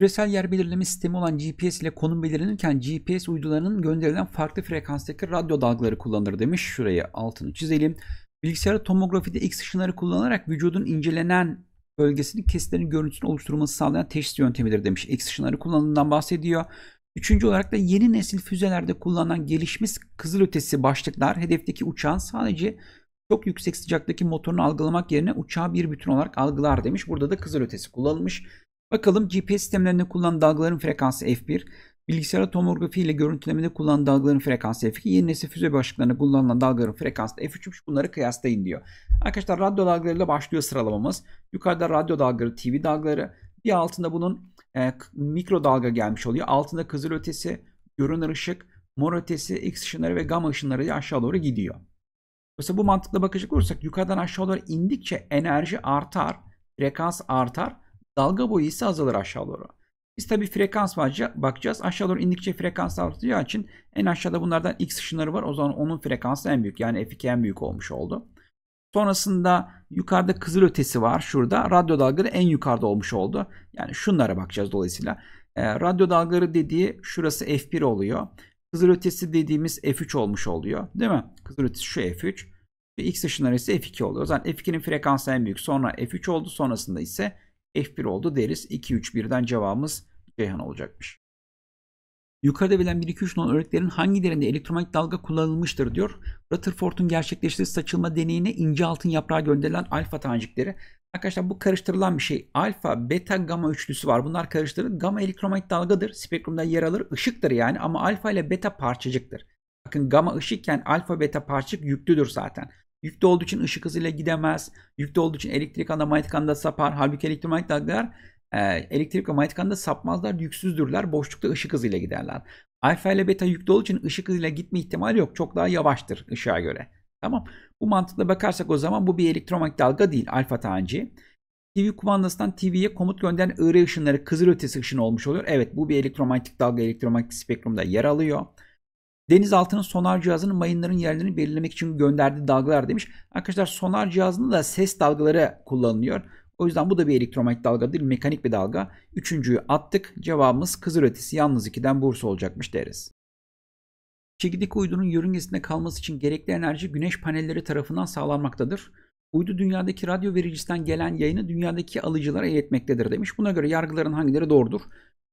Küresel yer belirleme sistemi olan GPS ile konum belirlenirken GPS uydularının gönderilen farklı frekanstaki radyo dalgaları kullanılır demiş. Şuraya altını çizelim. Bilgisayar tomografide X ışınları kullanarak vücudun incelenen bölgesinin kesitlerin görüntüsünü oluşturması sağlayan teşhis yöntemidir demiş. X ışınları kullanımından bahsediyor. Üçüncü olarak da yeni nesil füzelerde kullanılan gelişmiş kızılötesi başlıklar hedefteki uçağın sadece çok yüksek sıcaktaki motorunu algılamak yerine uçağı bir bütün olarak algılar demiş. Burada da kızılötesi kullanılmış. Bakalım GPS sistemlerinde kullanılan dalgaların frekansı F1, bilgisayar tomografi ile görüntülemede kullanılan dalgaların frekansı F2, yeni nesil füze başlıklarında kullanılan dalgaların frekansı da F3'müş bunları kıyaslayın diyor. Arkadaşlar radyo dalgalarıyla başlıyor sıralamamız. Yukarıda radyo dalgaları, TV dalgaları, bir altında bunun e, mikro dalga gelmiş oluyor. Altında kızıl ötesi, görünür ışık, mor ötesi, X ışınları ve gamma ışınları diye aşağı doğru gidiyor. Mesela bu mantıkla bakacak olursak yukarıdan aşağı doğru indikçe enerji artar, frekans artar Dalga boyu ise azalır aşağı doğru. Biz tabi frekans bakacağız. Aşağı doğru indikçe frekans artacağı için en aşağıda bunlardan X ışınları var. O zaman onun frekansı en büyük. Yani F2 en büyük olmuş oldu. Sonrasında yukarıda kızıl ötesi var şurada. Radyo dalgaları en yukarıda olmuş oldu. Yani şunlara bakacağız dolayısıyla. E, radyo dalgaları dediği şurası F1 oluyor. Kızıl ötesi dediğimiz F3 olmuş oluyor. Değil mi? Kızıl ötesi şu F3 ve X ışınları ise F2 oluyor. O zaman F2'nin frekansı en büyük. Sonra F3 oldu. Sonrasında ise F1 oldu deriz. 2 3 1'den cevabımız Ceyhan olacakmış. Yukarıda verilen 1 2 3 numaralı örneklerin hangilerinde elektromanyetik dalga kullanılmıştır diyor. Rutherford'un gerçekleştirdiği saçılma deneyine ince altın yaprağa gönderilen alfa tanecikleri. Arkadaşlar bu karıştırılan bir şey. Alfa, beta, gamma üçlüsü var. Bunlar karıştırılır. Gamma elektromanyetik dalgadır. Spektrumda yer alır. Işıktır yani ama alfa ile beta parçacıktır. Bakın gamma ışıkken alfa beta parçacık yüklüdür zaten. Yükte olduğu için ışık hızıyla gidemez. Yükte olduğu için elektrik anda manyetik anda sapar. Halbuki elektromanyetik dalgalar e, elektrik ve manyetik anda sapmazlar. Yüksüzdürler. Boşlukta ışık hızıyla giderler. Alfa ile beta yükte olduğu için ışık hızıyla gitme ihtimali yok. Çok daha yavaştır ışığa göre. Tamam. Bu mantıkla bakarsak o zaman bu bir elektromanyetik dalga değil. Alfa tanci. TV kumandasından TV'ye komut gönderen ığrı ışınları kızılötesi ışın olmuş oluyor. Evet bu bir elektromanyetik dalga elektromanyetik spektrumda yer alıyor denizaltının sonar cihazının mayınların yerlerini belirlemek için gönderdiği dalgalar demiş. Arkadaşlar sonar cihazında da ses dalgaları kullanılıyor. O yüzden bu da bir elektromanyetik dalga değil mekanik bir dalga. Üçüncüyü attık. Cevabımız kızır ötesi yalnız 2'den Bursa olacakmış deriz. Çekirdek uydunun yörüngesinde kalması için gerekli enerji güneş panelleri tarafından sağlanmaktadır. Uydu dünyadaki radyo vericisinden gelen yayını dünyadaki alıcılara iletmektedir demiş. Buna göre yargıların hangileri doğrudur?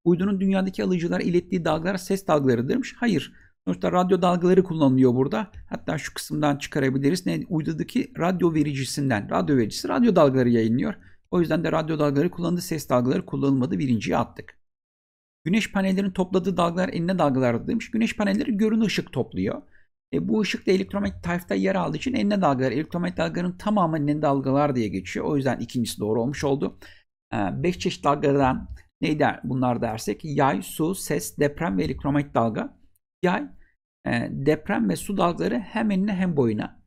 Uydunun dünyadaki alıcılara ilettiği dalgalar ses dalgalarıdırmış. Hayır. Sonuçta radyo dalgaları kullanılıyor burada. Hatta şu kısımdan çıkarabiliriz. Ne? Uydadaki radyo vericisinden. Radyo vericisi radyo dalgaları yayınlıyor. O yüzden de radyo dalgaları kullanıldı. Ses dalgaları kullanılmadı. Birinciyi attık. Güneş panellerinin topladığı dalgalar enine dalgalar demiş. Güneş panelleri görünü ışık topluyor. E, bu ışık da elektromanyetik tayfta yer aldığı için enine dalgalar, elektromanyetik dalgaların tamamı enine dalgalar diye geçiyor. O yüzden ikincisi doğru olmuş oldu. E, beş çeşit dalgadan ne bunlar dersek yay, su, ses, deprem ve elektromanyetik dalga. Yay ee, deprem ve su dalgaları hem enine hem boyuna.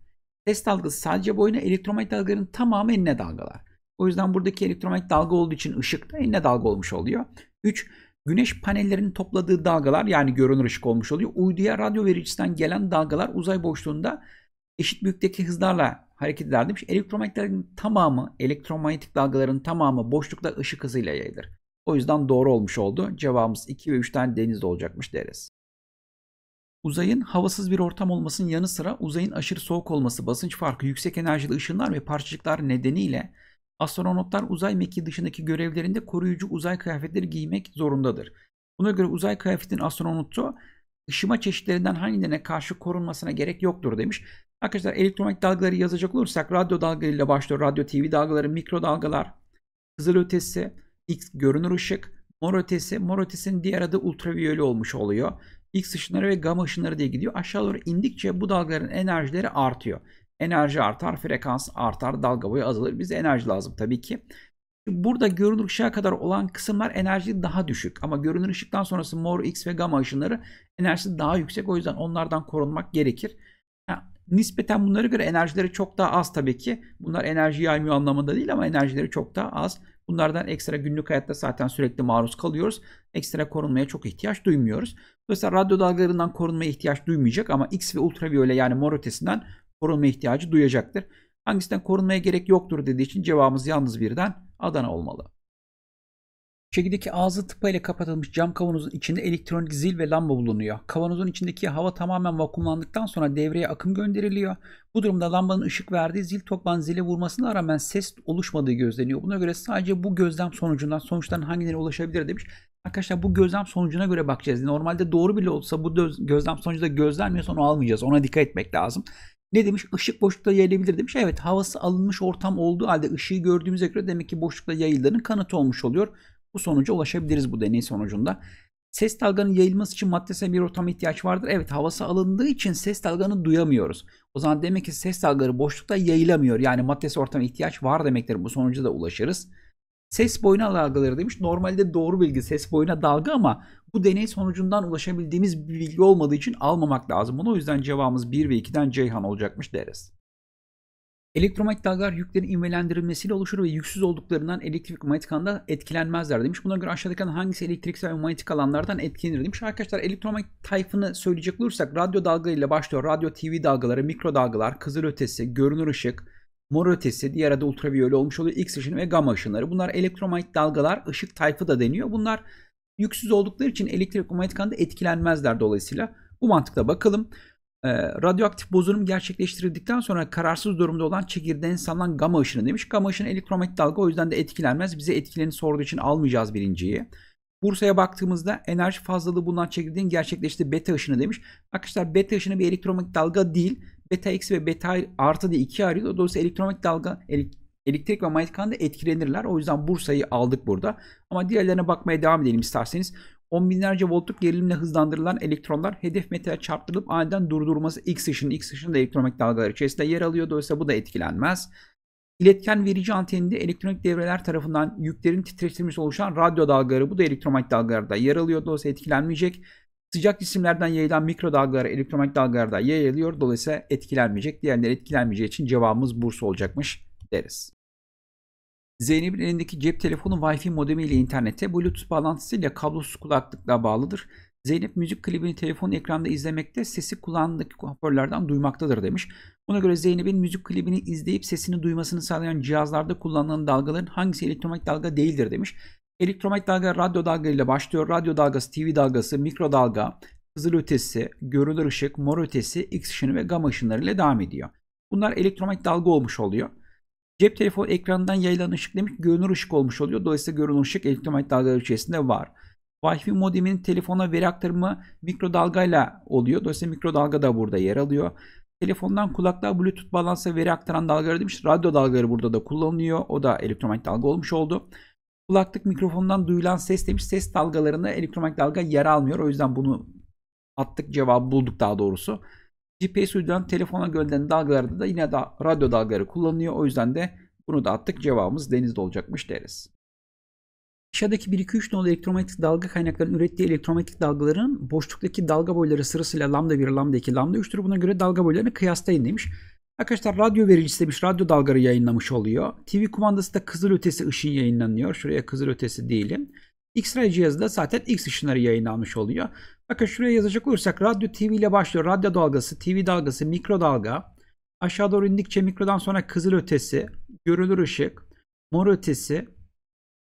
Ses dalgası sadece boyuna, Elektromanyet dalgaların tamamı enine dalgalar. O yüzden buradaki elektromanyet dalga olduğu için ışık da enine dalga olmuş oluyor. 3. Güneş panellerinin topladığı dalgalar yani görünür ışık olmuş oluyor. Uyduya radyo vericisinden gelen dalgalar uzay boşluğunda eşit büyüklükteki hızlarla hareket eder demiş. elektromanyetlerin tamamı, elektromanyetik dalgaların tamamı boşlukta ışık hızıyla yayılır. O yüzden doğru olmuş oldu. Cevabımız 2 ve 3'ten denizde olacakmış deriz. Uzayın havasız bir ortam olmasının yanı sıra uzayın aşırı soğuk olması, basınç farkı, yüksek enerjili ışınlar ve parçacıklar nedeniyle astronotlar uzay mekiği dışındaki görevlerinde koruyucu uzay kıyafetleri giymek zorundadır. Buna göre uzay kıyafetinin astronotu ışıma çeşitlerinden hangilerine karşı korunmasına gerek yoktur demiş. Arkadaşlar elektromanyetik dalgaları yazacak olursak radyo dalgalarıyla başlıyor. Radyo TV dalgaları, mikrodalgalar, kızıl ötesi, X görünür ışık, mor ötesi. Mor ötesinin diğer adı ultraviyole olmuş oluyor. X ışınları ve gamma ışınları diye gidiyor. Aşağı doğru indikçe bu dalgaların enerjileri artıyor. Enerji artar, frekans artar, dalga boyu azalır. Bize enerji lazım tabii ki. Burada görünür ışığa kadar olan kısımlar enerji daha düşük. Ama görünür ışıktan sonrası mor, X ve gamma ışınları enerjisi daha yüksek. O yüzden onlardan korunmak gerekir. Ha, nispeten bunlara göre enerjileri çok daha az tabii ki. Bunlar enerji yaymıyor anlamında değil ama enerjileri çok daha az. Bunlardan ekstra günlük hayatta zaten sürekli maruz kalıyoruz. Ekstra korunmaya çok ihtiyaç duymuyoruz. Dolayısıyla radyo dalgalarından korunmaya ihtiyaç duymayacak ama X ve ultraviyole yani mor ötesinden korunma ihtiyacı duyacaktır. Hangisinden korunmaya gerek yoktur dediği için cevabımız yalnız birden Adana olmalı. Şekildeki ağzı tıpa ile kapatılmış cam kavanozun içinde elektronik zil ve lamba bulunuyor. Kavanozun içindeki hava tamamen vakumlandıktan sonra devreye akım gönderiliyor. Bu durumda lambanın ışık verdiği zil tokman zile vurmasına rağmen ses oluşmadığı gözleniyor. Buna göre sadece bu gözlem sonucundan sonuçtan hangilerine ulaşabilir demiş. Arkadaşlar bu gözlem sonucuna göre bakacağız. Normalde doğru bile olsa bu gözlem sonucu da gözlenmiyor, onu almayacağız. Ona dikkat etmek lazım. Ne demiş? Işık boşlukta yayılabilir demiş. Evet havası alınmış ortam olduğu halde ışığı gördüğümüze göre demek ki boşlukta yayıldığının kanıtı olmuş oluyor bu sonuca ulaşabiliriz bu deney sonucunda. Ses dalganın yayılması için maddesel bir ortama ihtiyaç vardır. Evet havası alındığı için ses dalganı duyamıyoruz. O zaman demek ki ses dalgaları boşlukta yayılamıyor. Yani maddesel ortama ihtiyaç var demektir. Bu sonuca da ulaşırız. Ses boyuna dalgaları demiş. Normalde doğru bilgi ses boyuna dalga ama bu deney sonucundan ulaşabildiğimiz bir bilgi olmadığı için almamak lazım. Bunu o yüzden cevabımız 1 ve 2'den Ceyhan olacakmış deriz. Elektromanyetik dalgalar yüklerin ivmelendirilmesiyle oluşur ve yüksüz olduklarından elektrik manyetik alanda etkilenmezler demiş. Buna göre aşağıdaki hangisi elektriksel ve manyetik alanlardan etkilenir demiş. Arkadaşlar elektromanyetik tayfını söyleyecek olursak radyo dalgalarıyla başlıyor. Radyo TV dalgaları, mikro dalgalar, kızılötesi, görünür ışık, mor ötesi, diğer adı ultraviyole olmuş oluyor. X ışını ve gamma ışınları. Bunlar elektromanyetik dalgalar, ışık tayfı da deniyor. Bunlar yüksüz oldukları için elektromanyetik alanda etkilenmezler dolayısıyla. Bu mantıkla bakalım. E, radyoaktif bozulum gerçekleştirildikten sonra kararsız durumda olan çekirdeğin salınan gamma ışını demiş. Gamma ışını elektromanyetik dalga o yüzden de etkilenmez. Bize etkilerini sorduğu için almayacağız birinciyi. Bursa'ya baktığımızda enerji fazlalığı bulunan çekirdeğin gerçekleştiği beta ışını demiş. Arkadaşlar beta ışını bir elektromanyetik dalga değil. Beta eksi ve beta artı diye ikiye ayrılıyor. Dolayısıyla elektromanyetik dalga elektrik ve manyetik alanda etkilenirler. O yüzden Bursa'yı aldık burada. Ama diğerlerine bakmaya devam edelim isterseniz. 10 binlerce voltluk gerilimle hızlandırılan elektronlar hedef metale çarptırılıp aniden durdurması X ışını, X ışını da elektromanyetik dalgalar içerisinde yer alıyor. Dolayısıyla bu da etkilenmez. İletken verici anteninde elektronik devreler tarafından yüklerin titreştirmesi oluşan radyo dalgaları, bu da elektromanyetik dalgalarda yer alıyor. Dolayısıyla etkilenmeyecek. Sıcak cisimlerden yayılan mikrodalgalar, elektromanyetik dalgalarda yer alıyor, Dolayısıyla etkilenmeyecek. Diğerleri etkilenmeyeceği için cevabımız Bursa olacakmış deriz. Zeynep'in elindeki cep telefonu Wi-Fi modemi ile internete, Bluetooth bağlantısıyla kablosuz kulaklıkla bağlıdır. Zeynep müzik klibini telefon ekranda izlemekte, sesi kulağındaki hoparlörlerden duymaktadır demiş. Buna göre Zeynep'in müzik klibini izleyip sesini duymasını sağlayan cihazlarda kullanılan dalgaların hangisi elektromanyetik dalga değildir demiş. Elektromanyetik dalga radyo dalga ile başlıyor. Radyo dalgası, TV dalgası, mikrodalga, kızıl ötesi, görünür ışık, mor ötesi, X ışını ve gamma ışınları ile devam ediyor. Bunlar elektromanyetik dalga olmuş oluyor. Cep telefonu ekranından yayılan ışık demek görünür ışık olmuş oluyor. Dolayısıyla görünür ışık elektromanyet dalgaları içerisinde var. Wi-Fi modemin telefona veri aktarımı mikrodalgayla oluyor. Dolayısıyla mikrodalga da burada yer alıyor. Telefondan kulaklığa Bluetooth bağlansa veri aktaran dalgaları demiş. Radyo dalgaları burada da kullanılıyor. O da elektromanyet dalga olmuş oldu. Kulaklık mikrofondan duyulan ses demiş. Ses dalgalarında elektromanyet dalga yer almıyor. O yüzden bunu attık cevabı bulduk daha doğrusu. GPS uydudan telefona gönderilen dalgalarda da yine da radyo dalgaları kullanılıyor. O yüzden de bunu da attık. Cevabımız denizde olacakmış deriz. Aşağıdaki 1 2 3 nolu elektromanyetik dalga kaynaklarının ürettiği elektromanyetik dalgaların boşluktaki dalga boyları sırasıyla lambda 1, lambda 2, lambda 3'tür. Buna göre dalga boylarını kıyaslayın demiş. Arkadaşlar radyo vericisi demiş. Radyo dalgaları yayınlamış oluyor. TV kumandası da kızıl ötesi ışın yayınlanıyor. Şuraya kızıl ötesi diyelim. X-ray cihazı da zaten X ışınları yayınlanmış oluyor. Bakın şuraya yazacak olursak radyo TV ile başlıyor. Radyo dalgası, TV dalgası, mikrodalga. Aşağı doğru indikçe mikrodan sonra kızıl ötesi, görülür ışık, mor ötesi,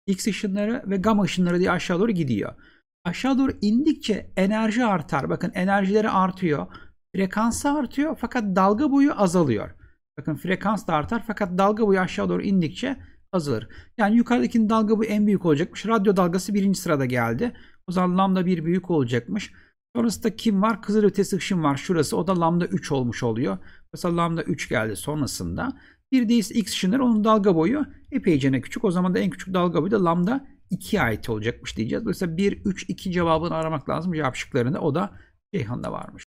X ışınları ve gamma ışınları diye aşağı doğru gidiyor. Aşağı doğru indikçe enerji artar. Bakın enerjileri artıyor. Frekansı artıyor fakat dalga boyu azalıyor. Bakın frekans da artar fakat dalga boyu aşağı doğru indikçe azalır. Yani yukarıdakinin dalga bu en büyük olacakmış. Radyo dalgası birinci sırada geldi. O zaman lambda bir büyük olacakmış. Sonrasında kim var? Kızıl ötesi ışın var. Şurası o da lambda 3 olmuş oluyor. Mesela lambda 3 geldi sonrasında. Bir de x ışınları onun dalga boyu epeyce küçük. O zaman da en küçük dalga boyu da lambda 2'ye ait olacakmış diyeceğiz. Dolayısıyla 1, 3, 2 cevabını aramak lazım cevap şıklarında. O da Ceyhan'da varmış.